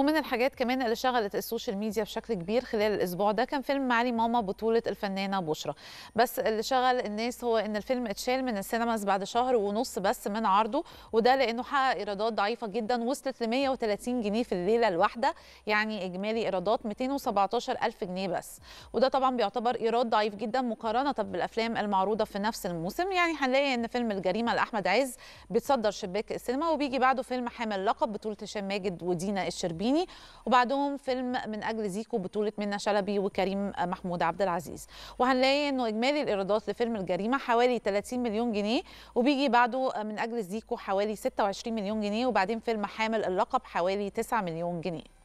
ومن الحاجات كمان اللي شغلت السوشيال ميديا بشكل كبير خلال الاسبوع ده كان فيلم معالي ماما بطوله الفنانه بشرى بس اللي شغل الناس هو ان الفيلم اتشال من السينماز بعد شهر ونص بس من عرضه وده لانه حقق ايرادات ضعيفه جدا وصلت ل 130 جنيه في الليله الواحده يعني اجمالي ايرادات 217 الف جنيه بس وده طبعا بيعتبر ايراد ضعيف جدا مقارنه بالافلام المعروضه في نفس الموسم يعني هنلاقي ان فيلم الجريمه لاحمد عز بيتصدر شباك السينما وبيجي بعده فيلم حامل لقب بطوله هشام ماجد ودينا الشربيني الديني وبعدهم فيلم من اجل زيكو بطوله منى شلبي وكريم محمود عبد العزيز وهنلاقي انه اجمالي الايرادات لفيلم الجريمه حوالي 30 مليون جنيه وبيجي بعده من اجل زيكو حوالي 26 مليون جنيه وبعدين فيلم حامل اللقب حوالي 9 مليون جنيه